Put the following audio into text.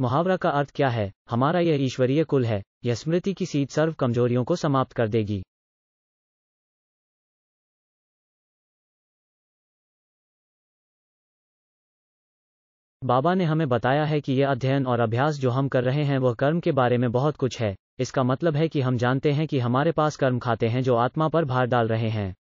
मुहावरा का अर्थ क्या है हमारा यह ईश्वरीय कुल है यह स्मृति की सीट सर्व कमजोरियों को समाप्त कर देगी बाबा ने हमें बताया है कि यह अध्ययन और अभ्यास जो हम कर रहे हैं वह कर्म के बारे में बहुत कुछ है इसका मतलब है कि हम जानते हैं कि हमारे पास कर्म खाते हैं जो आत्मा पर भार डाल रहे हैं